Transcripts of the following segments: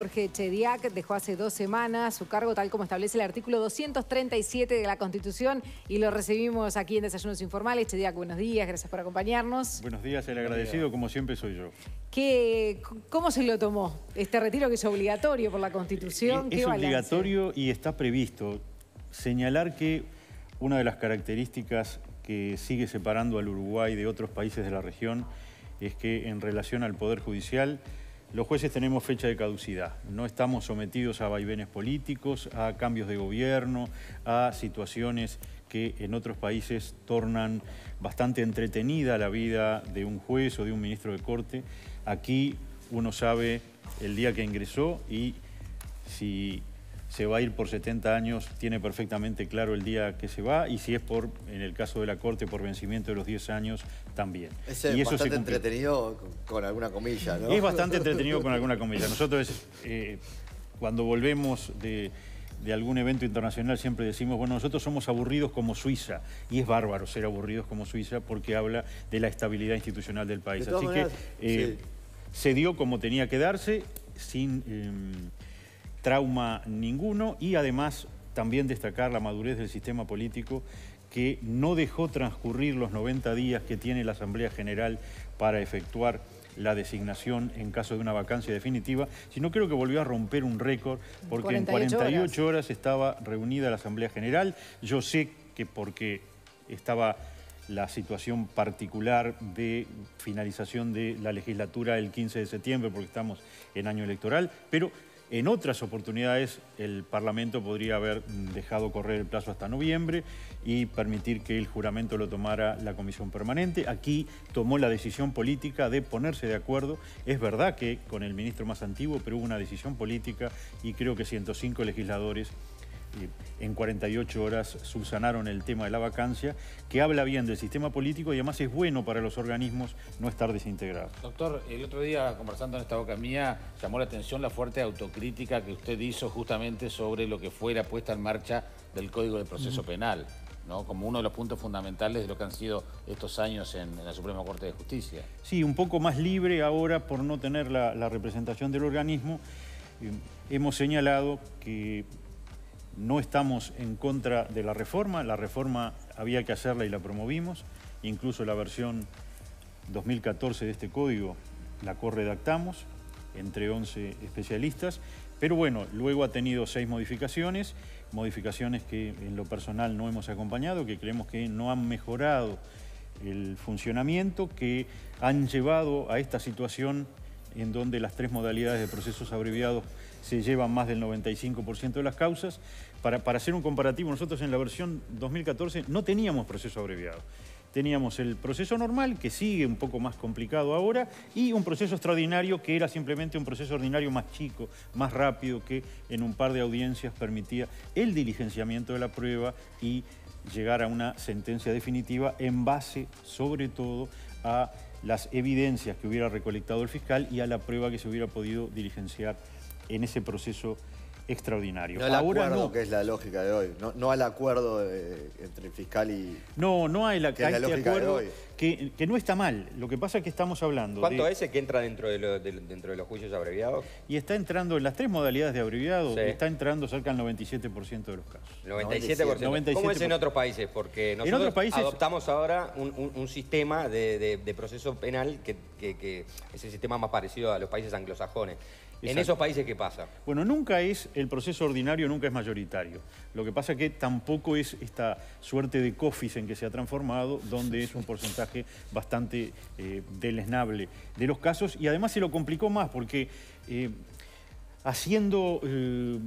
Jorge Chediak dejó hace dos semanas su cargo tal como establece el artículo 237 de la Constitución y lo recibimos aquí en Desayunos Informales. Chediak, buenos días, gracias por acompañarnos. Buenos días, el agradecido como siempre soy yo. ¿Cómo se lo tomó este retiro que es obligatorio por la Constitución? Eh, es, es obligatorio y está previsto. Señalar que una de las características que sigue separando al Uruguay de otros países de la región es que en relación al Poder Judicial los jueces tenemos fecha de caducidad, no estamos sometidos a vaivenes políticos, a cambios de gobierno, a situaciones que en otros países tornan bastante entretenida la vida de un juez o de un ministro de corte. Aquí uno sabe el día que ingresó y si se va a ir por 70 años, tiene perfectamente claro el día que se va y si es por, en el caso de la Corte, por vencimiento de los 10 años, también. Es y eh, eso bastante entretenido con alguna comilla, ¿no? Es bastante entretenido con alguna comilla. Nosotros, eh, cuando volvemos de, algún evento internacional siempre decimos, bueno, nosotros somos aburridos como Suiza, y es bárbaro ser aburridos como Suiza porque habla de la estabilidad institucional del país. Así que eh, se dio como tenía que darse, sin... Em, trauma ninguno y además también destacar la madurez del sistema político que no dejó transcurrir los 90 días que tiene la Asamblea General para efectuar la designación en caso de una vacancia definitiva, sino creo que volvió a romper un récord, porque en 48 horas. horas. estaba reunida la Asamblea General. Yo sé que porque estaba la situación particular de finalización de la legislatura el 15 de septiembre, porque estamos en año electoral, pero en otras oportunidades el Parlamento podría haber mm, dejado correr el plazo hasta noviembre y permitir que el juramento lo tomara la Comisión Permanente. Aquí tomó la decisión política de ponerse de acuerdo. Es verdad que con el ministro más antiguo, pero hubo una decisión política y creo que 105 legisladores eh, en 48 horas subsanaron el tema de la vacancia, que habla bien del sistema político y además es bueno para los organismos no estar desintegrados. Doctor, el otro día conversando en esta boca mía, llamó la atención la fuerte autocrítica que usted hizo justamente sobre lo que fue la puesta en marcha del Código de Proceso Penal. ¿no? como uno de los puntos fundamentales de lo que han sido estos años en, la Suprema Corte de Justicia. Sí, un poco más libre ahora por no tener la, representación del organismo. Eh, hemos señalado que no estamos en contra de la reforma, la reforma había que hacerla y la promovimos, incluso la versión 2014 de este código la corredactamos entre 11 especialistas, pero bueno, luego ha tenido seis modificaciones, modificaciones que en lo personal no hemos acompañado, que creemos que no han mejorado el funcionamiento, que han llevado a esta situación en donde las tres modalidades de procesos abreviados se llevan más del 95% de las causas para, hacer un comparativo, nosotros en la versión 2014 no teníamos proceso abreviado teníamos el proceso normal, que sigue un poco más complicado ahora, y un proceso extraordinario que era simplemente un proceso ordinario más chico, más rápido, que en un par de audiencias permitía el diligenciamiento de la prueba y llegar a una sentencia definitiva en base, sobre todo, a las evidencias que hubiera recolectado el fiscal y a la prueba que se hubiera podido diligenciar en ese proceso extraordinario. No al acuerdo, que es la lógica de hoy. No, al acuerdo entre el fiscal y... No, no hay, la, este acuerdo Que, no está mal. Lo que pasa es que estamos hablando ¿Cuánto a es que entra dentro de, dentro de los juicios abreviados? Y está entrando en las tres modalidades de abreviado, está entrando cerca del 97% de los casos. 97%. 97%. ¿Cómo es en otros países? Porque nosotros adoptamos ahora un, sistema de, proceso penal que es el sistema más parecido a los países anglosajones. ¿En esos países qué pasa? Bueno, nunca es, el proceso ordinario nunca es mayoritario. Lo que pasa es que tampoco es esta suerte de cofis en que se ha transformado, donde es un porcentaje bastante eh, deleznable de los casos. Y además se lo complicó más porque eh, haciendo, eh,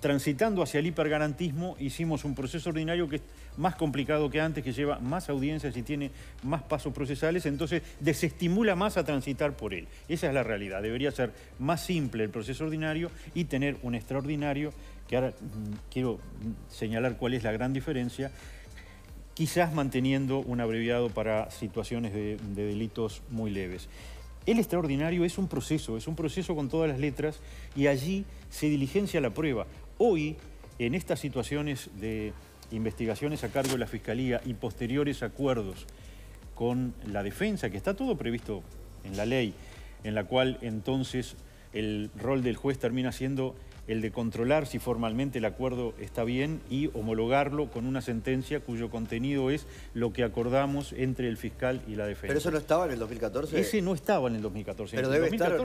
transitando hacia el hipergarantismo, hicimos un proceso ordinario que más complicado que antes, que lleva más audiencias y tiene más pasos procesales, entonces desestimula más a transitar por él. Esa es la realidad. Debería ser más simple el proceso ordinario y tener un extraordinario, que ahora mm, quiero mm, señalar cuál es la gran diferencia, quizás manteniendo un abreviado para situaciones de, de delitos muy leves. El extraordinario es un proceso, es un proceso con todas las letras y allí se diligencia la prueba. Hoy, en estas situaciones de investigaciones a cargo de la Fiscalía y posteriores acuerdos con la defensa, que está todo previsto en la ley, en la cual entonces el rol del juez termina siendo el de controlar si formalmente el acuerdo está bien y homologarlo con una sentencia cuyo contenido es lo que acordamos entre el fiscal y la defensa. ¿Pero eso no estaba en el 2014? Ese no estaba en el 2014. ¿Pero debe estar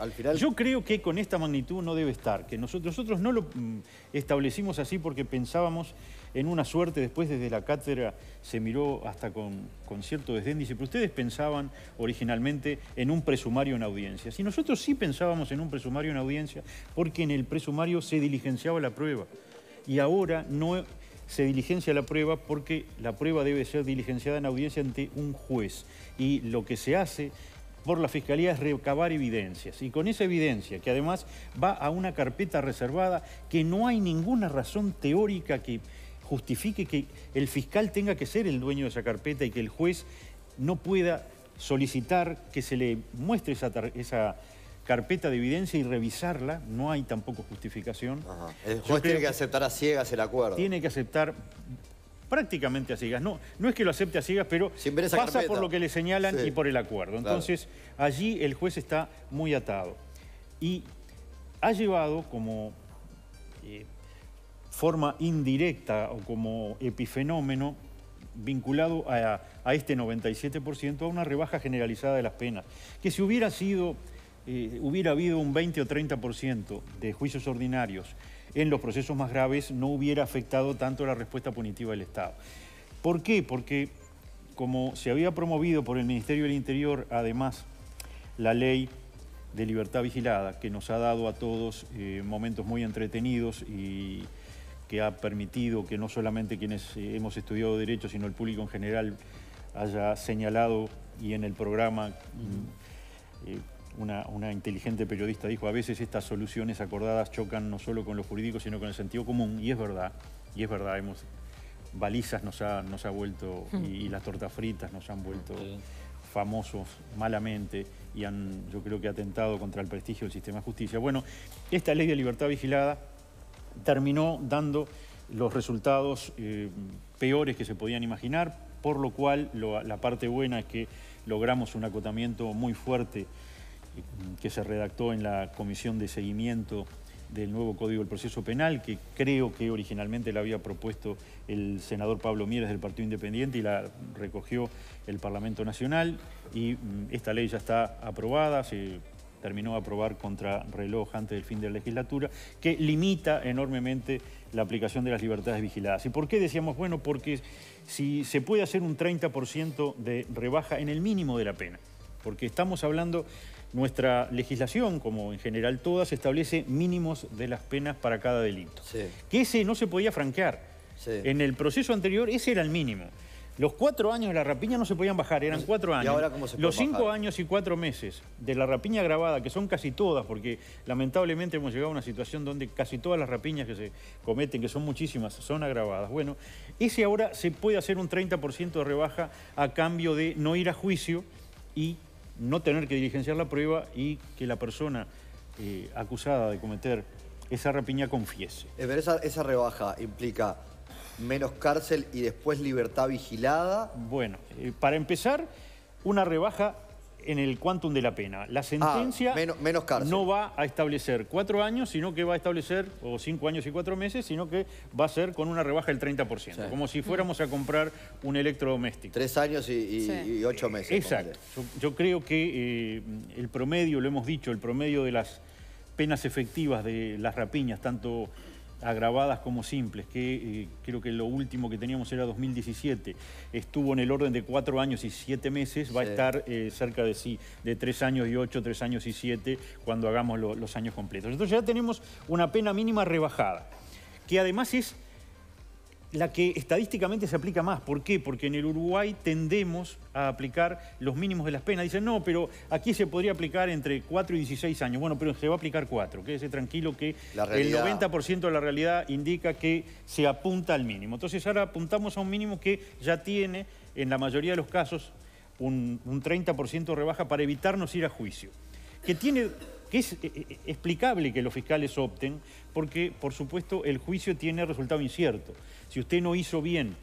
Al final... Yo creo que con esta magnitud no debe estar. Que nosotros, nosotros no lo mm, establecimos así porque pensábamos en una suerte, después desde la cátedra se miró hasta con, cierto desdén, dice, pero ustedes pensaban originalmente en un presumario en audiencia? Si nosotros sí pensábamos en un presumario en audiencia, porque en el presumario se diligenciaba la prueba. Y ahora no se diligencia la prueba porque la prueba debe ser diligenciada en audiencia ante un juez. Y lo que se hace por la Fiscalía es recabar evidencias. Y con esa evidencia, que además va a una carpeta reservada, que no hay ninguna razón teórica que justifique que el fiscal tenga que ser el dueño de esa carpeta y que el juez no pueda solicitar que se le muestre esa, carpeta de evidencia y revisarla, no hay tampoco justificación. El juez tiene que aceptar a ciegas el acuerdo. Tiene que aceptar prácticamente a ciegas. No, no es que lo acepte a ciegas, pero pasa por lo que le señalan y por el acuerdo. Entonces, allí el juez está muy atado. Y ha llevado como eh, forma indirecta o como epifenómeno vinculado a, este 97% a una rebaja generalizada de las penas, que si hubiera sido, eh, hubiera habido un 20 o 30% de juicios ordinarios en los procesos más graves, no hubiera afectado tanto la respuesta punitiva del Estado. ¿Por qué? Porque como se había promovido por el Ministerio del Interior, además, la ley de libertad vigilada, que nos ha dado a todos eh, momentos muy entretenidos y, que ha permitido que no solamente quienes eh, hemos estudiado Derecho, sino el público en general haya señalado y en el programa mm, eh, una, inteligente periodista dijo, a veces estas soluciones acordadas chocan no solo con los jurídicos... sino con el sentido común, y es verdad, y es verdad, hemos, balizas nos ha, ha vuelto, y, las tortas fritas nos han vuelto famosos malamente, y han, yo creo que atentado contra el prestigio del sistema de justicia. Bueno, esta ley de libertad vigilada terminó dando los resultados eh, peores que se podían imaginar, por lo cual la parte buena es que logramos un acotamiento muy fuerte eh, que se redactó en la comisión de seguimiento del nuevo Código del Proceso Penal, que creo que originalmente la había propuesto el senador Pablo Mieres del Partido Independiente y la recogió el Parlamento Nacional. Y mm, esta ley ya está aprobada, se terminó de aprobar contra reloj antes del fin de la legislatura, que limita enormemente la aplicación de las libertades vigiladas. ¿Y por qué decíamos? Bueno, porque si se puede hacer un 30% de rebaja en el mínimo de la pena, porque estamos hablando, nuestra legislación, como en general todas, establece mínimos de las penas para cada delito. Que ese no se podía franquear. En el proceso anterior ese era el mínimo. Los cuatro años de la rapiña no se podían bajar, eran cuatro años. ahora Los cinco años y cuatro meses de la rapiña grabada, que son casi todas, porque lamentablemente hemos llegado a una situación donde casi todas las rapiñas que se cometen, que son muchísimas, son agravadas. Bueno, ese ahora se puede hacer un 30% de rebaja a cambio de no ir a juicio y no tener que diligenciar la prueba y que la persona eh, acusada de cometer esa rapiña confiese. Pero esa, esa rebaja implica menos cárcel y después libertad vigilada. Bueno, eh, para empezar, una rebaja en el quantum de la pena. La ah, sentencia menos, no va a establecer cuatro años, sino que va a establecer, o cinco años y cuatro meses, sino que va a ser con una rebaja del 30%, como si fuéramos a comprar un electrodoméstico. Tres años y, ocho meses. Exacto. Yo, creo que eh, el promedio, lo hemos dicho, el promedio de las penas efectivas de las rapiñas, tanto agravadas como simples, que eh, creo que lo último que teníamos era 2017, estuvo en el orden de cuatro años y siete meses, va a estar eh, cerca de sí, de tres años y ocho, tres años y siete, cuando hagamos los años completos. Entonces ya tenemos una pena mínima rebajada, que además es la que estadísticamente se aplica más. ¿Por qué? Porque en el Uruguay tendemos a aplicar los mínimos de las penas. Dicen, no, pero aquí se podría aplicar entre 4 y 16 años. Bueno, pero se va a aplicar 4. Quédese tranquilo que el 90% de la realidad indica que se apunta al mínimo. Entonces ahora apuntamos a un mínimo que ya tiene, en la mayoría de los casos, un, un 30% de rebaja para evitarnos ir a juicio. Que tiene que es eh, eh, explicable que los fiscales opten, porque por supuesto el juicio tiene resultado incierto. Si usted no hizo bien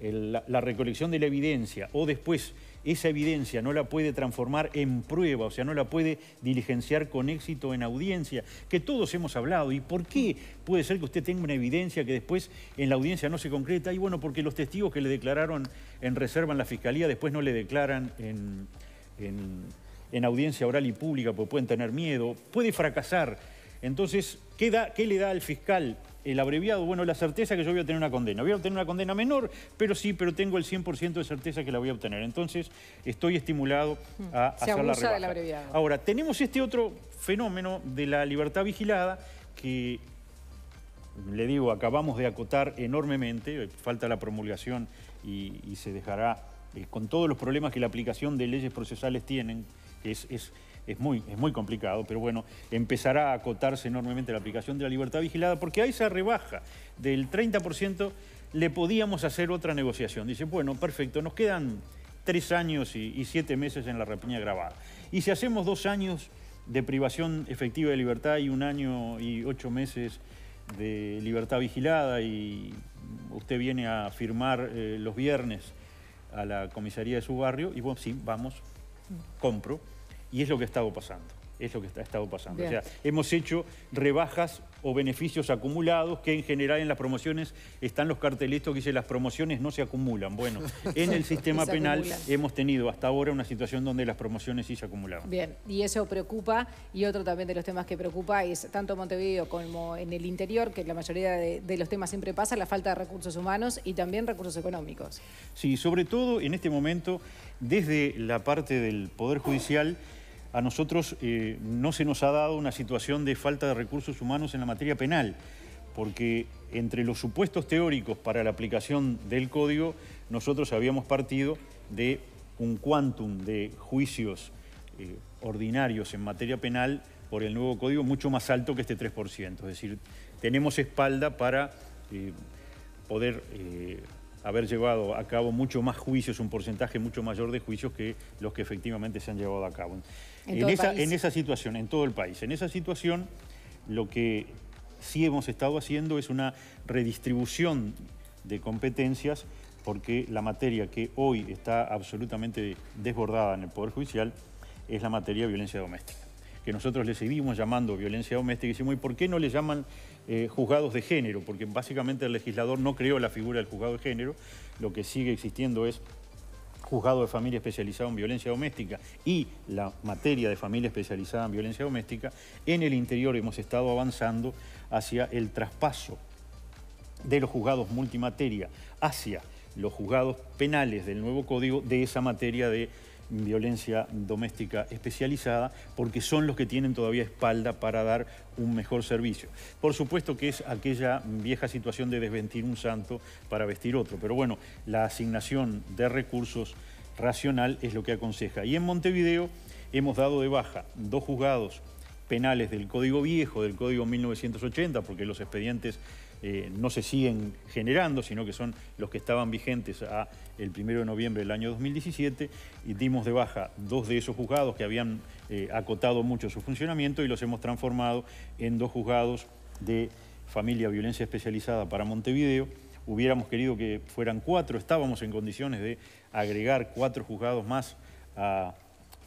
la, recolección de la evidencia o después esa evidencia no la puede transformar en prueba, o sea, no la puede diligenciar con éxito en audiencia, que todos hemos hablado. ¿Y por qué puede ser que usted tenga una evidencia que después en la audiencia no se concreta? Y bueno, porque los testigos que le declararon en reserva en la fiscalía después no le declaran en en audiencia oral y pública porque pueden tener miedo, puede fracasar. Entonces, ¿qué, da, le da al fiscal el abreviado? Bueno, la certeza que yo voy a tener una condena. Voy a obtener una condena menor, pero sí, pero tengo el 100% de certeza que la voy a obtener. Entonces, estoy estimulado mm. a hacer la rebaja. Ahora, tenemos este otro fenómeno de la libertad vigilada que le digo, acabamos de acotar enormemente, falta la promulgación y, se dejará eh, con todos los problemas que la aplicación de leyes procesales tienen, es, es, muy, es muy complicado, pero bueno, empezará a acotarse enormemente la aplicación de la libertad vigilada, porque a esa rebaja del 30% le podíamos hacer otra negociación. Dice, bueno, perfecto, nos quedan tres años y, siete meses en la rapiña grabada. Y si hacemos dos años de privación efectiva de libertad y un año y ocho meses de libertad vigilada y usted viene a firmar eh, los viernes a la comisaría de su barrio y bueno, sí, vamos, compro y es lo que estaba estado pasando es lo que está, ha estado pasando. O sea, hemos hecho rebajas o beneficios acumulados que en general en las promociones están los cartelitos que dicen las promociones no se acumulan. Bueno, en el sistema penal hemos tenido hasta ahora una situación donde las promociones sí se acumulaban. Bien, y eso preocupa y otro también de los temas que preocupa es tanto Montevideo como en el interior, que la mayoría de, los temas siempre pasa, la falta de recursos humanos y también recursos económicos. Sí, sobre todo en este momento desde la parte del Poder Judicial a nosotros eh, no se nos ha dado una situación de falta de recursos humanos en la materia penal, porque entre los supuestos teóricos para la aplicación del código, nosotros habíamos partido de un cuantum de juicios eh, ordinarios en materia penal por el nuevo código mucho más alto que este 3%. Es decir, tenemos espalda para eh, poder haber llevado a cabo mucho más juicios, un porcentaje mucho mayor de juicios que los que efectivamente se han llevado a cabo. En, esa, situación, en todo el país. En esa situación, lo que sí hemos estado haciendo es una redistribución de competencias porque la materia que hoy está absolutamente desbordada en el Poder Judicial es la materia de violencia doméstica. Que nosotros le seguimos llamando violencia doméstica y decimos, ¿y por qué no le llaman eh, juzgados de género? Porque básicamente el legislador no creó la figura del juzgado de género, lo que sigue existiendo es juzgado de familia especializado en violencia doméstica y la materia de familia especializada en violencia doméstica, en el interior hemos estado avanzando hacia el traspaso de los juzgados multimateria hacia los juzgados penales del nuevo código de esa materia de violencia doméstica especializada, porque son los que tienen todavía espalda para dar un mejor servicio. Por supuesto que es aquella vieja situación de desventir un santo para vestir otro, pero bueno, la asignación de recursos racional es lo que aconseja. Y en Montevideo hemos dado de baja dos juzgados penales del Código Viejo, del Código 1980, porque los expedientes eh, no se siguen generando, sino que son los que estaban vigentes a el 1 de noviembre del año 2017 y dimos de baja dos de esos juzgados que habían eh, acotado mucho su funcionamiento y los hemos transformado en dos juzgados de familia violencia especializada para Montevideo. Hubiéramos querido que fueran cuatro, estábamos en condiciones de agregar cuatro juzgados más a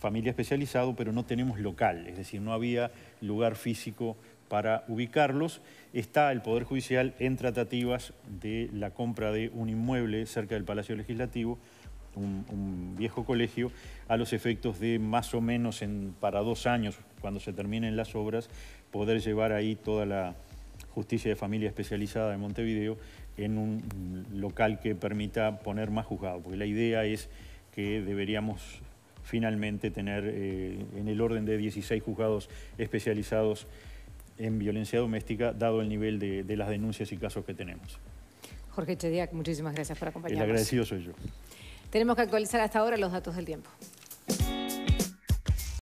familia especializado, pero no tenemos local, es decir, no había lugar físico para ubicarlos, está el Poder Judicial en tratativas de la compra de un inmueble cerca del Palacio Legislativo, un, viejo colegio, a los efectos de más o menos en, para dos años, cuando se terminen las obras, poder llevar ahí toda la justicia de familia especializada de Montevideo en un local que permita poner más juzgados, porque la idea es que deberíamos finalmente tener eh, en el orden de 16 juzgados especializados en violencia doméstica, dado el nivel de, las denuncias y casos que tenemos. Jorge Chediak, muchísimas gracias por acompañarnos. El agradecido soy yo. Tenemos que actualizar hasta ahora los datos del tiempo.